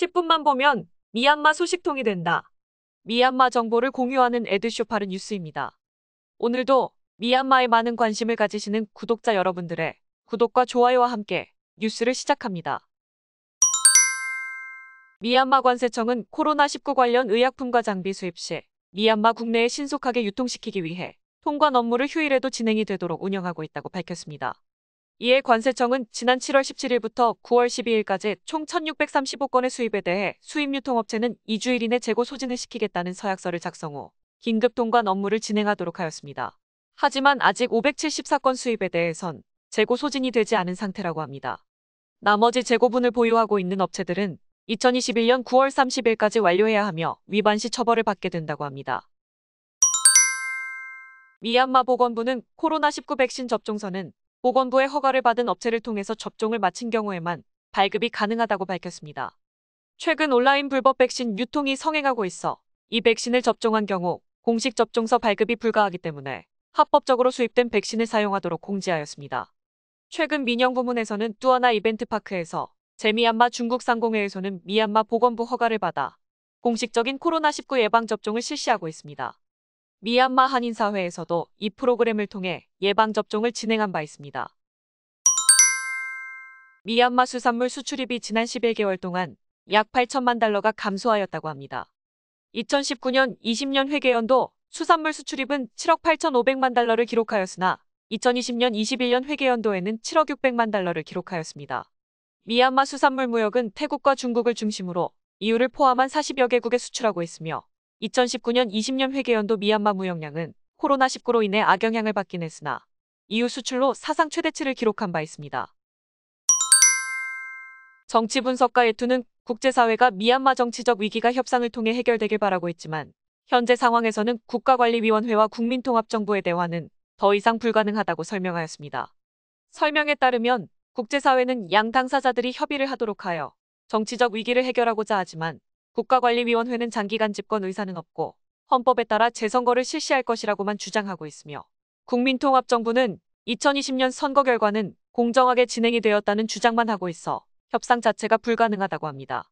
10분만 보면 미얀마 소식통이 된다. 미얀마 정보를 공유하는 에드쇼파르 뉴스입니다. 오늘도 미얀마에 많은 관심을 가지시는 구독자 여러분들의 구독과 좋아요와 함께 뉴스를 시작합니다. 미얀마 관세청은 코로나19 관련 의약품과 장비 수입 시 미얀마 국내에 신속하게 유통시키기 위해 통관 업무를 휴일에도 진행이 되도록 운영하고 있다고 밝혔습니다. 이에 관세청은 지난 7월 17일부터 9월 12일까지 총 1635건의 수입에 대해 수입 유통업체는 2주일 이내 재고 소진을 시키겠다는 서약서를 작성 후 긴급 통관 업무를 진행하도록 하였습니다. 하지만 아직 574건 수입에 대해선 재고 소진이 되지 않은 상태라고 합니다. 나머지 재고분을 보유하고 있는 업체들은 2021년 9월 30일까지 완료해야 하며 위반 시 처벌을 받게 된다고 합니다. 미얀마 보건부는 코로나19 백신 접종선은 보건부의 허가를 받은 업체를 통해서 접종을 마친 경우에만 발급이 가능하다고 밝혔습니다. 최근 온라인 불법 백신 유통이 성행하고 있어 이 백신을 접종한 경우 공식 접종서 발급이 불가하기 때문에 합법적으로 수입된 백신을 사용하도록 공지하였습니다. 최근 민영 부문에서는 뚜 하나 이벤트 파크에서 제미얀마 중국 상공회에서는 미얀마 보건부 허가를 받아 공식적인 코로나19 예방접종을 실시하고 있습니다. 미얀마 한인사회에서도 이 프로그램을 통해 예방접종을 진행한 바 있습니다. 미얀마 수산물 수출입이 지난 11개월 동안 약 8천만 달러가 감소하였다고 합니다. 2019년 20년 회계연도 수산물 수출입은 7억 8,500만 달러를 기록하였으나 2020년 21년 회계연도에는 7억 600만 달러를 기록하였습니다. 미얀마 수산물 무역은 태국과 중국을 중심으로 이유를 포함한 40여 개국에 수출하고 있으며 2019년 20년 회계연도 미얀마 무역량은 코로나19로 인해 악영향을 받긴 했으나 이후 수출로 사상 최대치를 기록한 바 있습니다. 정치 분석가 예투는 국제사회가 미얀마 정치적 위기가 협상을 통해 해결되길 바라고 있지만 현재 상황에서는 국가관리위원회와 국민통합정부의 대화는 더 이상 불가능하다고 설명하였습니다. 설명에 따르면 국제사회는 양 당사자들이 협의를 하도록 하여 정치적 위기를 해결하고자 하지만 국가관리위원회는 장기간 집권 의사는 없고 헌법에 따라 재선거를 실시할 것이라고만 주장하고 있으며 국민통합정부는 2020년 선거 결과는 공정하게 진행이 되었다는 주장만 하고 있어 협상 자체가 불가능하다고 합니다.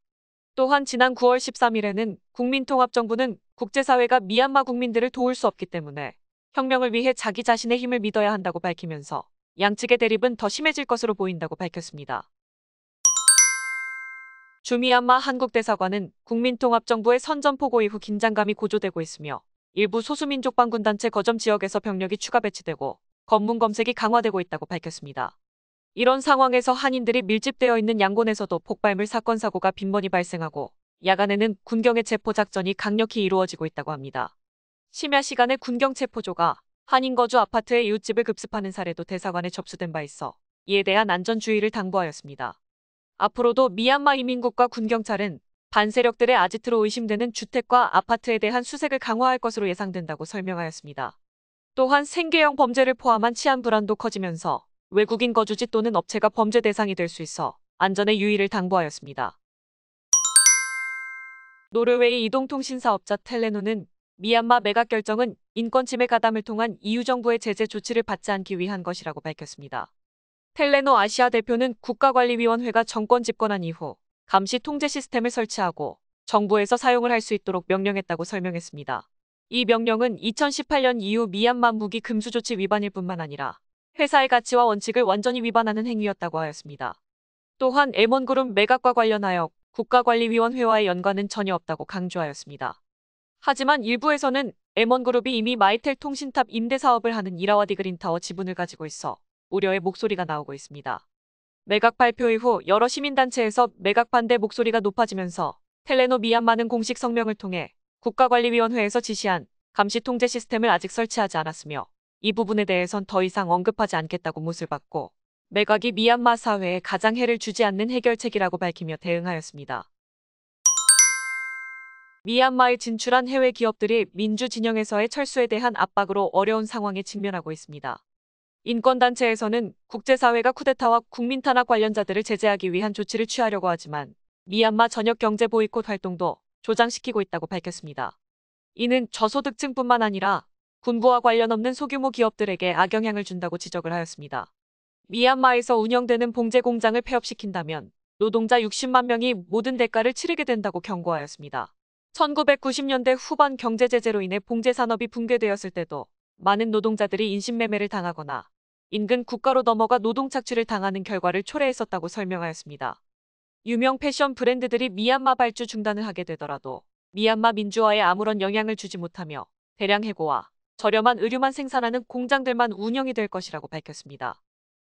또한 지난 9월 13일에는 국민통합정부는 국제사회가 미얀마 국민들을 도울 수 없기 때문에 혁명을 위해 자기 자신의 힘을 믿어야 한다고 밝히면서 양측의 대립은 더 심해질 것으로 보인다고 밝혔습니다. 주미얀마 한국대사관은 국민통합정부의 선전포고 이후 긴장감이 고조되고 있으며 일부 소수민족 반군단체 거점 지역에서 병력이 추가 배치되고 검문 검색이 강화되고 있다고 밝혔습니다. 이런 상황에서 한인들이 밀집되어 있는 양곤에서도 폭발물 사건 사고가 빈번히 발생하고 야간에는 군경의 체포작전이 강력히 이루어지고 있다고 합니다. 심야 시간에 군경 체포조가 한인 거주 아파트의 이웃집을 급습하는 사례도 대사관에 접수된 바 있어 이에 대한 안전주의를 당부하였습니다. 앞으로도 미얀마 이민국과 군경찰은 반세력들의 아지트로 의심되는 주택과 아파트에 대한 수색을 강화할 것으로 예상된다고 설명하였습니다. 또한 생계형 범죄를 포함한 치안 불안도 커지면서 외국인 거주지 또는 업체가 범죄 대상이 될 수 있어 안전에 유의를 당부하였습니다. 노르웨이 이동통신 사업자 텔레노는 미얀마 매각 결정은 인권 침해 가담을 통한 EU 정부의 제재 조치를 받지 않기 위한 것이라고 밝혔습니다. 텔레노 아시아 대표는 국가관리위원회가 정권 집권한 이후 감시 통제 시스템을 설치하고 정부에서 사용을 할 수 있도록 명령했다고 설명했습니다. 이 명령은 2018년 이후 미얀마 무기 금수 조치 위반일 뿐만 아니라 회사의 가치와 원칙을 완전히 위반하는 행위였다고 하였습니다. 또한 M1그룹 매각과 관련하여 국가관리위원회와의 연관은 전혀 없다고 강조하였습니다. 하지만 일부에서는 M1그룹이 이미 마이텔 통신탑 임대 사업을 하는 이라와디 그린타워 지분을 가지고 있어 우려의 목소리가 나오고 있습니다. 매각 발표 이후 여러 시민단체에서 매각 반대 목소리가 높아지면서 텔레노 미얀마는 공식 성명을 통해 국가관리위원회에서 지시한 감시 통제 시스템을 아직 설치하지 않았으며 이 부분에 대해선 더 이상 언급하지 않겠다고 못을 받고 매각이 미얀마 사회에 가장 해를 주지 않는 해결책이라고 밝히며 대응하였습니다. 미얀마에 진출한 해외 기업들이 민주 진영에서의 철수에 대한 압박으로 어려운 상황에 직면하고 있습니다. 인권단체에서는 국제사회가 쿠데타와 국민 탄압 관련자들을 제재하기 위한 조치를 취하려고 하지만 미얀마 전역 경제 보이콧 활동도 조장시키고 있다고 밝혔습니다. 이는 저소득층뿐만 아니라 군부와 관련 없는 소규모 기업들에게 악영향을 준다고 지적을 하였습니다. 미얀마에서 운영되는 봉제 공장을 폐업시킨다면 노동자 60만 명이 모든 대가를 치르게 된다고 경고하였습니다. 1990년대 후반 경제 제재로 인해 봉제 산업이 붕괴되었을 때도 많은 노동자들이 인신매매를 당하거나 인근 국가로 넘어가 노동 착취를 당하는 결과를 초래했었다고 설명하였습니다. 유명 패션 브랜드들이 미얀마 발주 중단을 하게 되더라도 미얀마 민주화에 아무런 영향을 주지 못하며 대량 해고와 저렴한 의류만 생산하는 공장들만 운영이 될 것이라고 밝혔습니다.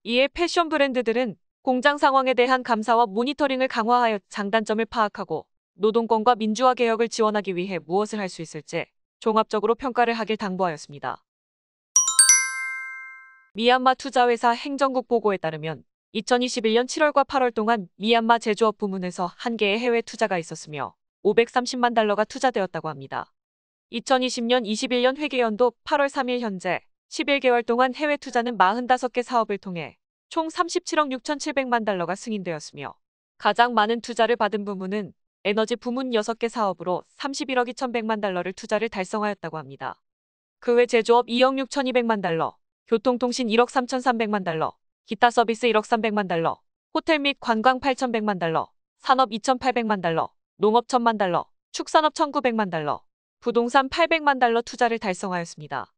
이에 패션 브랜드들은 공장 상황에 대한 감사와 모니터링을 강화하여 장단점을 파악하고 노동권과 민주화 개혁을 지원하기 위해 무엇을 할 수 있을지 종합적으로 평가를 하길 당부하였습니다. 미얀마 투자회사 행정국 보고에 따르면 2021년 7월과 8월 동안 미얀마 제조업 부문에서 한 개의 해외 투자가 있었으며 530만 달러가 투자되었다고 합니다. 2020년 21년 회계연도 8월 3일 현재 11개월 동안 해외 투자는 45개 사업을 통해 총 37억 6,700만 달러가 승인되었으며 가장 많은 투자를 받은 부문은 에너지 부문 6개 사업으로 31억 2,100만 달러를 투자를 달성하였다고 합니다. 그 외 제조업 2억 6,200만 달러, 교통통신 1억 3,300만 달러, 기타 서비스 1억 300만 달러, 호텔 및 관광 8,100만 달러, 산업 2,800만 달러, 농업 1,000만 달러, 축산업 1,900만 달러, 부동산 800만 달러 투자를 달성하였습니다.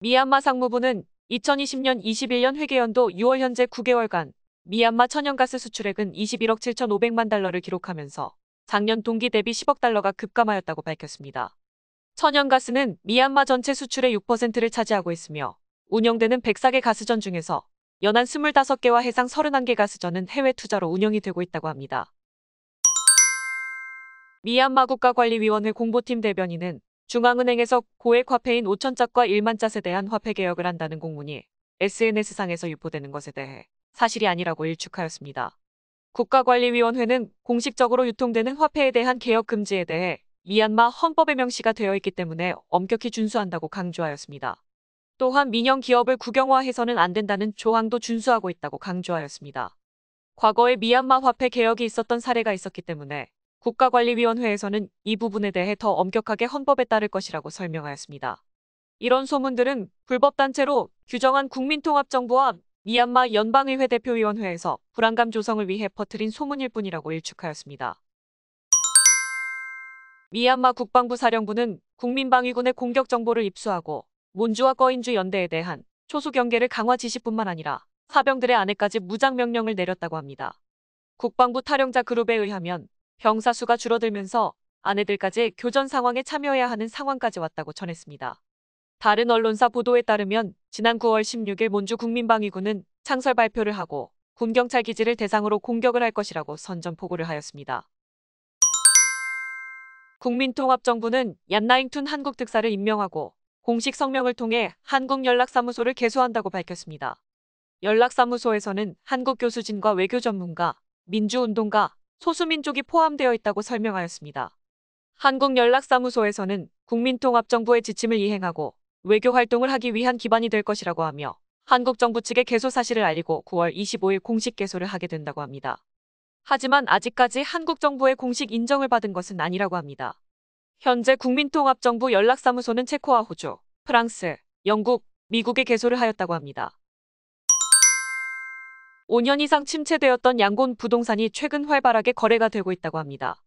미얀마 상무부는 2020년 21년 회계연도 6월 현재 9개월간 미얀마 천연가스 수출액은 21억 7,500만 달러를 기록하면서 작년 동기 대비 10억 달러가 급감하였다고 밝혔습니다. 천연가스는 미얀마 전체 수출의 6%를 차지하고 있으며 운영되는 104개 가스전 중에서 연안 25개와 해상 31개 가스전은 해외 투자로 운영이 되고 있다고 합니다. 미얀마 국가관리위원회 공보팀 대변인은 중앙은행에서 고액 화폐인 5천짝과 1만짝에 대한 화폐 개혁을 한다는 공문이 SNS상에서 유포되는 것에 대해 사실이 아니라고 일축하였습니다. 국가관리위원회는 공식적으로 유통되는 화폐에 대한 개혁 금지에 대해 미얀마 헌법의 명시가 되어 있기 때문에 엄격히 준수한다고 강조하였습니다. 또한 민영 기업을 국영화해서는 안 된다는 조항도 준수하고 있다고 강조하였습니다. 과거에 미얀마 화폐 개혁이 있었던 사례가 있었기 때문에 국가관리위원회에서는 이 부분에 대해 더 엄격하게 헌법에 따를 것이라고 설명하였습니다. 이런 소문들은 불법단체로 규정한 국민통합정부와 미얀마 연방의회 대표위원회에서 불안감 조성을 위해 퍼뜨린 소문일 뿐이라고 일축하였습니다. 미얀마 국방부 사령부는 국민방위군의 공격 정보를 입수하고 몬주와 꺼인주 연대에 대한 초수 경계를 강화 지시뿐만 아니라 사병들의 안에까지 무장 명령을 내렸다고 합니다. 국방부 탈영자 그룹에 의하면 병사 수가 줄어들면서 아내들까지 교전 상황에 참여해야 하는 상황까지 왔다고 전했습니다. 다른 언론사 보도에 따르면 지난 9월 16일 몬주 국민방위군은 창설 발표를 하고 군경찰 기지를 대상으로 공격을 할 것이라고 선전보고를 하였습니다. 국민통합정부는 얀나잉툰 한국 특사를 임명하고 공식 성명을 통해 한국연락사무소를 개소한다고 밝혔습니다. 연락사무소에서는 한국 교수진과 외교 전문가, 민주운동가, 소수민족이 포함되어 있다고 설명하였습니다. 한국연락사무소에서는 국민통합정부의 지침을 이행하고 외교 활동을 하기 위한 기반이 될 것이라고 하며 한국 정부 측의 개소 사실을 알리고 9월 25일 공식 개소를 하게 된다고 합니다. 하지만 아직까지 한국 정부의 공식 인정을 받은 것은 아니라고 합니다. 현재 국민통합정부 연락사무소는 체코와 호주, 프랑스, 영국, 미국에 개소를 하였다고 합니다. 5년 이상 침체되었던 양곤 부동산이 최근 활발하게 거래가 되고 있다고 합니다.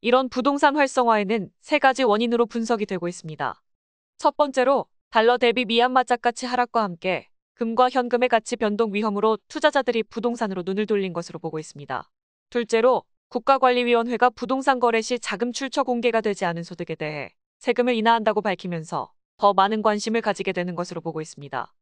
이런 부동산 활성화에는 세 가지 원인으로 분석이 되고 있습니다. 첫 번째로 달러 대비 미얀마 짝가치 하락과 함께 금과 현금의 가치 변동 위험으로 투자자들이 부동산으로 눈을 돌린 것으로 보고 있습니다. 둘째로 국가관리위원회가 부동산 거래 시 자금 출처 공개가 되지 않은 소득에 대해 세금을 인하한다고 밝히면서 더 많은 관심을 가지게 되는 것으로 보고 있습니다.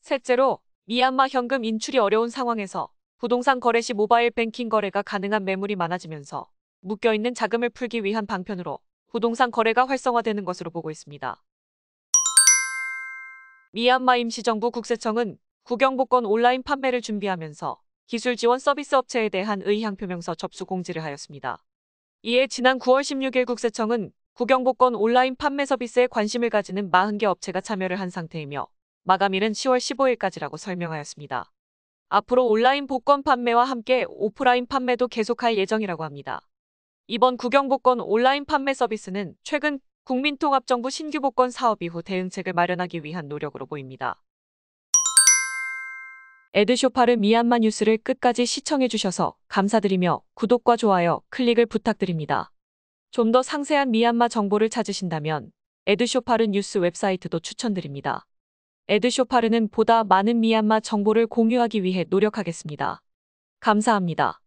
셋째로 미얀마 현금 인출이 어려운 상황에서 부동산 거래 시 모바일 뱅킹 거래가 가능한 매물이 많아지면서 묶여있는 자금을 풀기 위한 방편으로 부동산 거래가 활성화되는 것으로 보고 있습니다. 미얀마 임시정부 국세청은 국영복권 온라인 판매를 준비하면서 기술 지원 서비스 업체에 대한 의향 표명서 접수 공지를 하였습니다. 이에 지난 9월 16일 국세청은 국영복권 온라인 판매 서비스에 관심을 가지는 40개 업체가 참여를 한 상태이며 마감일은 10월 15일까지라고 설명하였습니다. 앞으로 온라인 복권 판매와 함께 오프라인 판매도 계속할 예정이라고 합니다. 이번 국영복권 온라인 판매 서비스는 최근 국민통합정부 신규 복권 사업 이후 대응책을 마련하기 위한 노력으로 보입니다. 에드쇼파르 미얀마 뉴스를 끝까지 시청해주셔서 감사드리며 구독과 좋아요, 클릭을 부탁드립니다. 좀 더 상세한 미얀마 정보를 찾으신다면 에드쇼파르 뉴스 웹사이트도 추천드립니다. 에드쇼파르는 보다 많은 미얀마 정보를 공유하기 위해 노력하겠습니다. 감사합니다.